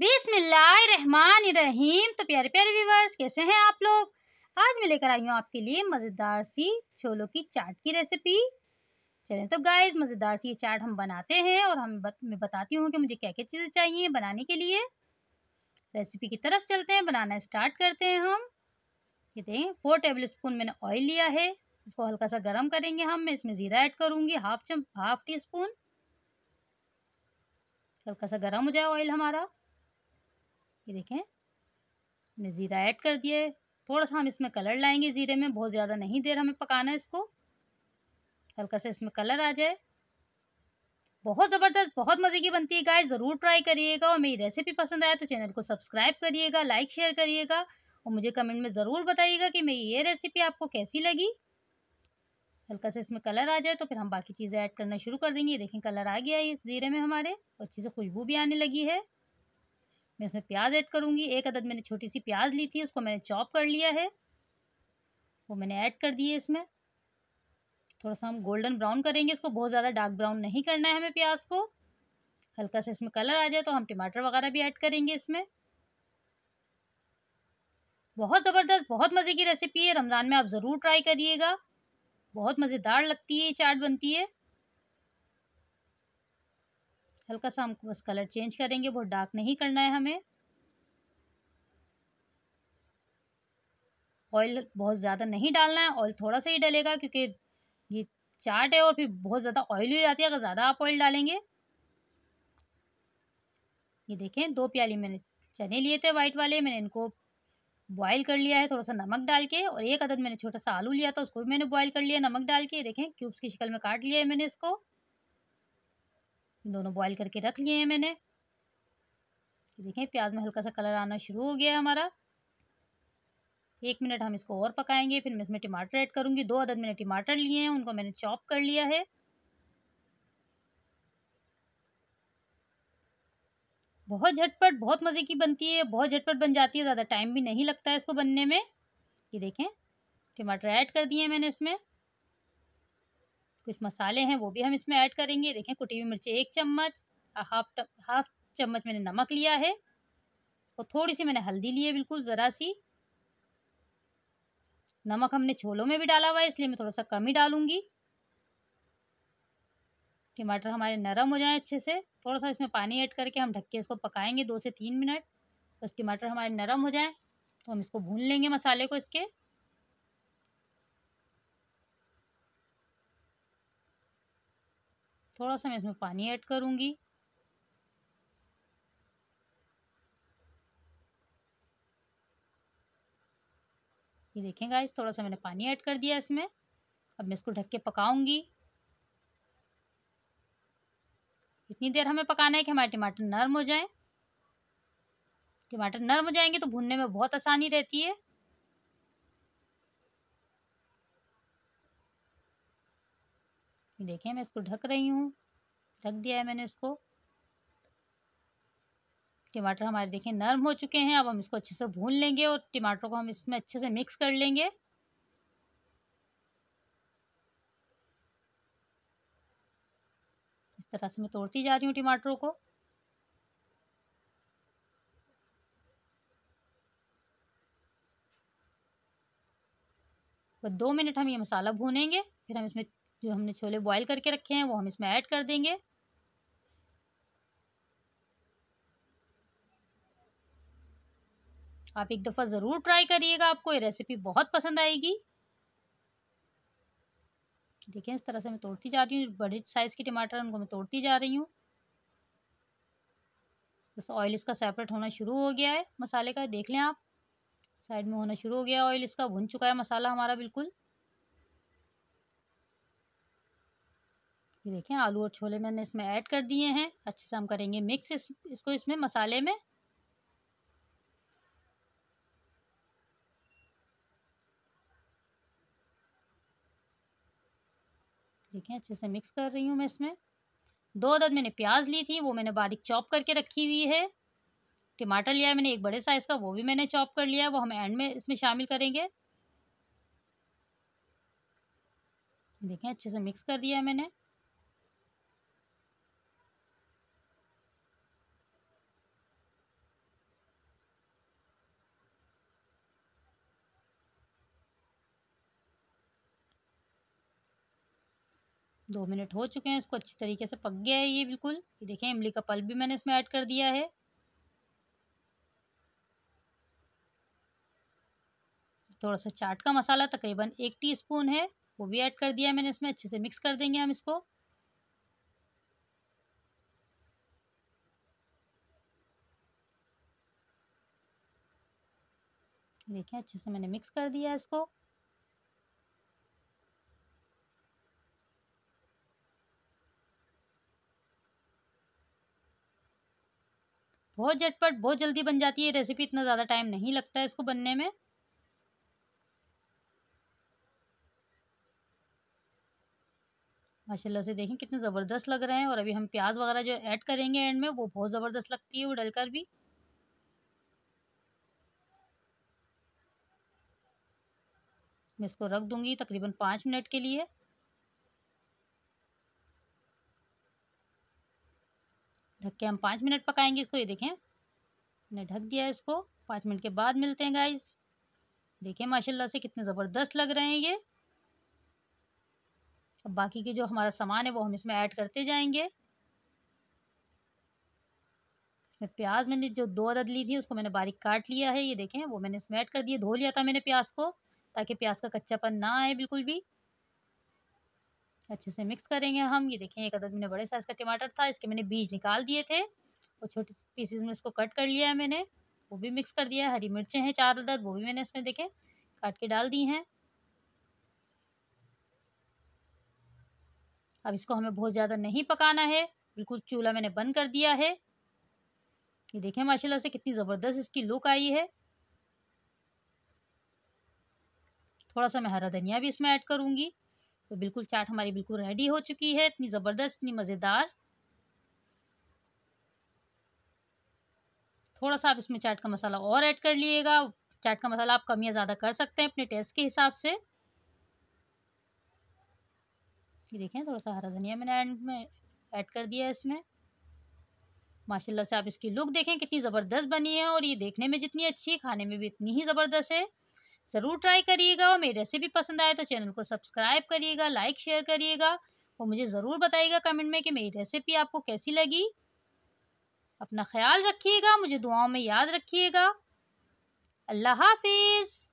रहीम तो प्यारे प्यारे व्यूवर्स कैसे हैं आप लोग आज मैं लेकर आई हूँ आपके लिए मज़ेदार सी छोलों की चाट की रेसिपी चलें तो गाइस मज़ेदार सी ये चाट हम बनाते हैं और हम बत, मैं बताती हूँ कि मुझे क्या क्या चीज़ें चाहिए बनाने के लिए रेसिपी की तरफ चलते हैं बनाना स्टार्ट करते हैं हम ये देखें फोर टेबल स्पून मैंने ऑयल लिया है इसको हल्का सा गर्म करेंगे हम मैं इसमें ज़ीरा ऐड करूँगी हाफ चम हाफ टी स्पून हल्का सा गर्म हो जाए ऑयल हमारा ये देखें हमने ज़ीरा ऐड कर दिया है थोड़ा सा हम इसमें कलर लाएंगे ज़ीरे में बहुत ज़्यादा नहीं देर हमें पकाना है इसको हल्का सा इसमें कलर आ जाए बहुत ज़बरदस्त बहुत मज़े की बनती है गाय ज़रूर ट्राई करिएगा और मेरी रेसिपी पसंद आए तो चैनल को सब्सक्राइब करिएगा लाइक शेयर करिएगा और मुझे कमेंट में ज़रूर बताइएगा कि मेरी ये रेसिपी आपको कैसी लगी हल्का सा इसमें कलर आ जाए तो फिर हम बाकी चीज़ें ऐड करना शुरू कर देंगे देखें कलर आ गया है ज़ीरे में हमारे और अच्छी से खुशबू भी आने लगी है मैं इसमें प्याज ऐड करूँगी एक अदद मैंने छोटी सी प्याज ली थी उसको मैंने चॉप कर लिया है वो मैंने ऐड कर दिए इसमें थोड़ा सा हम गोल्डन ब्राउन करेंगे इसको बहुत ज़्यादा डार्क ब्राउन नहीं करना है हमें प्याज को हल्का सा इसमें कलर आ जाए तो हम टमाटर वगैरह भी ऐड करेंगे इसमें बहुत ज़बरदस्त बहुत मज़े की रेसिपी है रमज़ान में आप ज़रूर ट्राई करिएगा बहुत मज़ेदार लगती है ये चाट बनती है हल्का सा हम बस कलर चेंज करेंगे बहुत डार्क नहीं करना है हमें ऑयल बहुत ज़्यादा नहीं डालना है ऑयल थोड़ा सा ही डलेगा क्योंकि ये चाट है और फिर बहुत ज़्यादा ऑयल हो जाती है अगर ज़्यादा आप ऑयल डालेंगे ये देखें दो प्याली मैंने चने लिए थे वाइट वाले मैंने इनको बॉयल कर लिया है थोड़ा सा नमक डाल के और एक अदद मैंने छोटा सा आलू लिया था उसको भी मैंने बॉयल कर लिया नमक डाल के देखें क्यूब्स की शक्ल में काट लिया है मैंने इसको दोनों बॉईल करके रख लिए हैं मैंने देखें प्याज में हल्का सा कलर आना शुरू हो गया है हमारा एक मिनट हम इसको और पकाएंगे फिर मैं इसमें टमाटर ऐड करूँगी दो अदद मैंने टमाटर लिए हैं उनको मैंने चॉप कर लिया है बहुत झटपट बहुत मज़े की बनती है बहुत झटपट बन जाती है ज़्यादा टाइम भी नहीं लगता है इसको बनने में ये देखें टमाटर ऐड कर दिए मैंने इसमें कुछ मसाले हैं वो भी हम इसमें ऐड करेंगे देखें कुटी हुई मिर्ची एक चम्मच हाफ हाफ चम्मच मैंने नमक लिया है और थोड़ी सी मैंने हल्दी ली है बिल्कुल ज़रा सी नमक हमने छोलों में भी डाला हुआ है इसलिए मैं थोड़ा सा कम ही डालूंगी टमाटर हमारे नरम हो जाए अच्छे से थोड़ा सा इसमें पानी ऐड करके हम ढक के इसको पकाएंगे दो से तीन मिनट बस टमाटर हमारे नरम हो जाए तो हम इसको भून लेंगे मसाले को इसके थोड़ा सा मैं इसमें पानी ऐड करूँगी ये देखें गाइस थोड़ा सा मैंने पानी ऐड कर दिया इसमें अब मैं इसको ढक के पकाऊंगी इतनी देर हमें पकाना है कि हमारे टमाटर नरम हो जाए टमाटर नरम हो जाएंगे तो भुनने में बहुत आसानी रहती है देखें मैं इसको ढक रही हूँ ढक दिया है मैंने इसको टमाटर हमारे देखें नरम हो चुके हैं अब हम इसको अच्छे से भून लेंगे और टमाटर को हम इसमें अच्छे से मिक्स कर लेंगे इस तरह से मैं तोड़ती जा रही हूँ टमाटरों को दो मिनट हम ये मसाला भूनेंगे फिर हम इसमें जो हमने छोले बॉईल करके रखे हैं वो हम इसमें ऐड कर देंगे आप एक दफ़ा ज़रूर ट्राई करिएगा आपको ये रेसिपी बहुत पसंद आएगी देखें इस तरह से मैं तोड़ती जा रही हूँ बड़े साइज़ के टमाटर उनको मैं तोड़ती जा रही हूँ बस ऑयल इसका सेपरेट होना शुरू हो गया है मसाले का देख लें आप साइड में होना शुरू हो गया ऑयल इसका भुन चुका है मसाला हमारा बिल्कुल ये देखें आलू और छोले मैंने इसमें ऐड कर दिए हैं अच्छे से हम करेंगे मिक्स इस, इसको इसमें मसाले में देखें अच्छे से मिक्स कर रही हूँ मैं इसमें दो अदद मैंने प्याज ली थी वो मैंने बारीक चॉप करके रखी हुई है टमाटर लिया है मैंने एक बड़े साइज़ का वो भी मैंने चॉप कर लिया है वो हम एंड में इसमें शामिल करेंगे देखें अच्छे से मिक्स कर दिया है मैंने दो मिनट हो चुके हैं इसको अच्छी तरीके से पक गया है ये बिल्कुल ये देखें इमली का पल्प भी मैंने इसमें ऐड कर दिया है थोड़ा सा चाट का मसाला तकरीबन एक टीस्पून है वो भी ऐड कर दिया मैंने इसमें अच्छे से मिक्स कर देंगे हम इसको देखें अच्छे से मैंने मिक्स कर दिया इसको बहुत झटपट बहुत जल्दी बन जाती है ये रेसिपी इतना ज़्यादा टाइम नहीं लगता है इसको बनने में माशाल्लाह से देखें कितने ज़बरदस्त लग रहे हैं और अभी हम प्याज वगैरह जो ऐड करेंगे एंड में वो बहुत ज़बरदस्त लगती है वो डलकर भी मैं इसको रख दूंगी तकरीबन पाँच मिनट के लिए ढक के हम पाँच मिनट पकाएंगे इसको ये देखें मैंने ढक दिया इसको पाँच मिनट के बाद मिलते हैं गाइस देखें माशाल्लाह से कितने ज़बरदस्त लग रहे हैं ये अब बाकी के जो हमारा सामान है वो हम इसमें ऐड करते जाएंगे इसमें प्याज मैंने जो दो अदद ली थी उसको मैंने बारीक काट लिया है ये देखें वो मैंने इसमें ऐड कर दिया धो लिया था मैंने प्याज को ताकि प्याज का कच्चापन ना आए बिल्कुल भी अच्छे से मिक्स करेंगे हम ये देखें एक अदद मैंने बड़े साइज़ का टमाटर था इसके मैंने बीज निकाल दिए थे और छोटे पीसीज में इसको कट कर लिया है मैंने वो भी मिक्स कर दिया है हरी मिर्चें हैं चार अदद वो भी मैंने इसमें देखें काट के डाल दी हैं अब इसको हमें बहुत ज़्यादा नहीं पकाना है बिल्कुल चूल्हा मैंने बंद कर दिया है ये देखें माशाल्लाह से कितनी ज़बरदस्त इसकी लुक आई है थोड़ा सा मैं हरा धनिया भी इसमें ऐड करूँगी तो बिल्कुल चाट हमारी बिल्कुल रेडी हो चुकी है इतनी ज़बरदस्त इतनी मज़ेदार थोड़ा सा आप इसमें चाट का मसाला और ऐड कर लिएगा चाट का मसाला आप कम या ज़्यादा कर सकते हैं अपने टेस्ट के हिसाब से ये देखें थोड़ा सा हरा धनिया मैंने एंड में ऐड कर दिया है इसमें माशाल्लाह से आप इसकी लुक देखें कितनी ज़बरदस्त बनी है और ये देखने में जितनी अच्छी खाने में भी इतनी ही ज़बरदस्त है ज़रूर ट्राई करिएगा और मेरी रेसिपी पसंद आए तो चैनल को सब्सक्राइब करिएगा लाइक शेयर करिएगा और मुझे ज़रूर बताइएगा कमेंट में कि मेरी रेसिपी आपको कैसी लगी अपना ख्याल रखिएगा मुझे दुआओं में याद रखिएगा अल्लाह हाफिज़